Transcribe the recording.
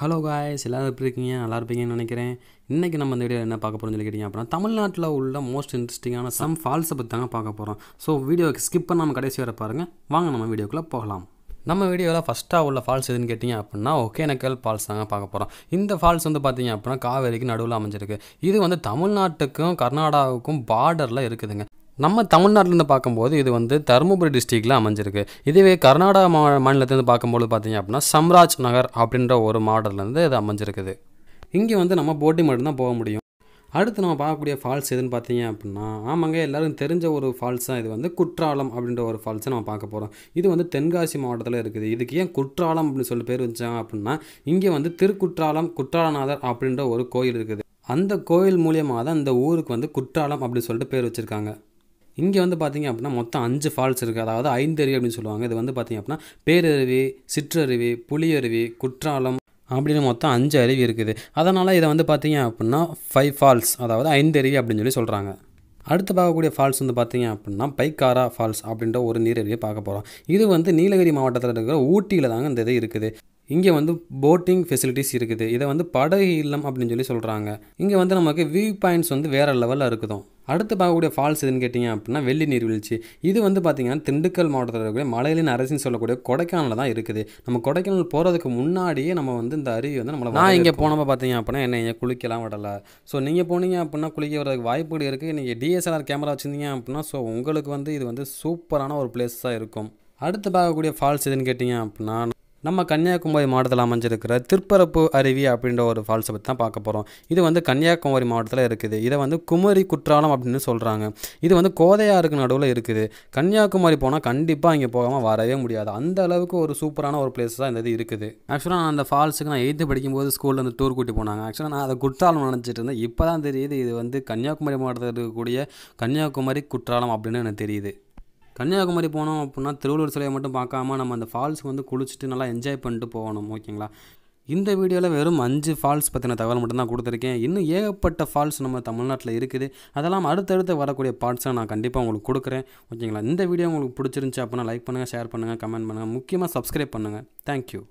hello guys எல்லோரும் எப்படி இருக்கீங்க நல்லா இருப்பீங்கன்னு நினைக்கிறேன் இன்றைக்கி நம்ம இந்த வீடியோ என்ன பார்க்க போகிறோம்னு கேட்டிங்க அப்படின்னா தமிழ்நாட்டில் உள்ள மோஸ்ட் இன்ட்ரெஸ்டிங்கான சம் ஃபால்ஸை பற்றி தாங்க பார்க்க போகிறோம் ஸோ வீடியோக்கு ஸ்கிப் பண்ணாமல் கடைசி வர பாருங்கள் வாங்க நம்ம வீடியோக்குள்ளே போகலாம் நம்ம வீடியோவில் ஃபஸ்ட்டாக உள்ள ஃபால்ஸ் எதுன்னு கேட்டிங்க அப்படின்னா ஒகேனக்கல் ஃபால்ஸ் தாங்க பார்க்க போகிறோம் இந்த ஃபால்ஸ் வந்து பார்த்திங்க அப்படின்னா காவேரிக்கு நடுவில் அமைஞ்சிருக்கு இது வந்து தமிழ்நாட்டுக்கும் கர்நாடகாவுக்கும் பார்டரில் இருக்குதுங்க நம்ம தமிழ்நாட்டிலேருந்து பார்க்கும்போது இது வந்து தருமபுரி டிஸ்ட்ரிக்டில் அமைஞ்சிருக்கு இதுவே கர்நாடக மா மாநிலத்திலேருந்து பார்க்கும்போது பார்த்தீங்க அப்படின்னா சம்ராஜ் நகர் அப்படின்ற ஒரு மாவட்டத்துலேருந்து இது அமைஞ்சிருக்குது இங்கே வந்து நம்ம போட்டி மட்டும்தான் போக முடியும் அடுத்து நம்ம பார்க்கக்கூடிய ஃபால்ஸ் எதுன்னு பார்த்தீங்க அப்படின்னா ஆமாங்க எல்லோரும் தெரிஞ்ச ஒரு ஃபால்ஸ் தான் இது வந்து குற்றாலம் அப்படின்ற ஒரு ஃபால்ஸை நம்ம பார்க்க போகிறோம் இது வந்து தென்காசி மாவட்டத்தில் இருக்குது இதுக்கு ஏன் குற்றாலம் அப்படின்னு சொல்லி பேர் வச்சாங்க அப்படின்னா இங்கே வந்து திருக்குற்றாலம் குற்றாலநாதர் அப்படின்ற ஒரு கோயில் இருக்குது அந்த கோயில் மூலியமாக தான் இந்த ஊருக்கு வந்து குற்றாலம் அப்படின்னு சொல்லிட்டு பேர் வச்சுருக்காங்க இங்கே வந்து பார்த்திங்க அப்படின்னா மொத்தம் அஞ்சு ஃபால்ஸ் இருக்குது அதாவது ஐந்து அருவி அப்படின்னு சொல்லுவாங்க இது வந்து பார்த்திங்க அப்படின்னா பேரருவி சிற்றருவி புலியருவி குற்றாலம் அப்படின்னு மொத்தம் அஞ்சு அருவி இருக்குது அதனால் இதை வந்து பார்த்திங்க அப்படின்னா ஃபைவ் ஃபால்ஸ் அதாவது ஐந்து அருவி அப்படின்னு சொல்லி சொல்கிறாங்க அடுத்து பார்க்கக்கூடிய ஃபால்ஸ் வந்து பார்த்திங்க அப்படின்னா பைக்காரா ஃபால்ஸ் அப்படின்ற ஒரு நீரருவியை பார்க்க போகிறோம் இது வந்து நீலகிரி மாவட்டத்தில் இருக்கிற ஊட்டியில் தாங்க இந்த இது இருக்குது இங்கே வந்து போட்டிங் ஃபெசிலிட்டிஸ் இருக்குது இதை வந்து படகு இல்லம் அப்படின்னு சொல்லி சொல்கிறாங்க இங்கே வந்து நமக்கு வியூ பாயிண்ட்ஸ் வந்து வேறு லெவலில் இருக்குதும் அடுத்து பார்க்கக்கூடிய ஃபால்ஸ் எதுன்னு கேட்டிங்க அப்படின்னா வெள்ளி நீர்வீழ்ச்சி இது வந்து பார்த்திங்கன்னா திண்டுக்கல் மாவட்டத்தில் இருக்கக்கூடிய மலையிலின் அரசின்னு சொல்லக்கூடிய கொடைக்கானலில் தான் இருக்குது நம்ம கொடைக்கானல் போகிறதுக்கு முன்னாடியே நம்ம வந்து இந்த அருவி வந்து நம்மளை நான் இங்கே போனப்போ பார்த்தீங்க அப்படின்னா என்ன இங்கே குளிக்கலாம் விடலை ஸோ நீங்கள் போனீங்க அப்படின்னா குளிக்க வரதுக்கு வாய்ப்புகள் இருக்குது நீங்கள் டிஎஸ்எல்ஆர் கேமரா வச்சுருந்தீங்க அப்படின்னா ஸோ உங்களுக்கு வந்து இது வந்து சூப்பரான ஒரு பிளேஸாக இருக்கும் அடுத்து பார்க்கக்கூடிய ஃபால்ஸ் எதுன்னு கேட்டிங்க அப்படின்னா நம்ம கன்னியாகுமரி மாவட்டத்தில் அமைஞ்சிருக்கிற திருப்பரப்பு அருவி அப்படின்ற ஒரு ஃபால்ஸை பற்றி தான் பார்க்க போகிறோம் இது வந்து கன்னியாகுமரி மாவட்டத்தில் இருக்குது இதை வந்து குமரி குற்றாலம் அப்படின்னு சொல்கிறாங்க இது வந்து கோதையாருக்கு நடுவில் இருக்குது கன்னியாகுமரி போனால் கண்டிப்பாக இங்கே போகாமல் வரவே முடியாது அந்த அளவுக்கு ஒரு சூப்பரான ஒரு பிளேஸ் தான் இந்த இது இருக்குது ஆக்சுவலாக நான் அந்த ஃபால்ஸுக்கு நான் எயித்து படிக்கும்போது ஸ்கூலில் வந்து டூர் கூட்டி போனாங்க ஆக்சுவலாக நான் அதை குற்றாலம் நினச்சிட்டு இருந்தேன் இப்போ தான் தெரியுது இது வந்து கன்னியாகுமரி மாவட்டத்தில் இருக்கக்கூடிய கன்னியாகுமரி குற்றாலம் அப்படின்னு எனக்கு தெரியுது கன்னியாகுமரி போனோம் அப்படின்னா திருவள்ளூர் சிலையை மட்டும் பார்க்காம நம்ம அந்த ஃபால்ஸ் வந்து குளிச்சுட்டு நல்லா என்ஜாய் பண்ணிட்டு போகணும் ஓகேங்களா இந்த வீடியோவில் வெறும் அஞ்சு ஃபால்ஸ் பற்றின தகவல் மட்டும்தான் கொடுத்துருக்கேன் இன்னும் ஏகப்பட்ட ஃபால்ஸ் நம்ம தமிழ்நாட்டில் இருக்குது அதெல்லாம் அடுத்தடுத்து வரக்கூடிய பார்ட்ஸை நான் கண்டிப்பாக உங்களுக்கு கொடுக்குறேன் ஓகேங்களா இந்த வீடியோ உங்களுக்கு பிடிச்சிருந்துச்சி அப்படின்னா லைக் பண்ணுங்கள் ஷேர் பண்ணுங்கள் கமெண்ட் பண்ணுங்கள் முக்கியமாக சப்ஸ்கிரைப் பண்ணுங்கள் தேங்க்யூ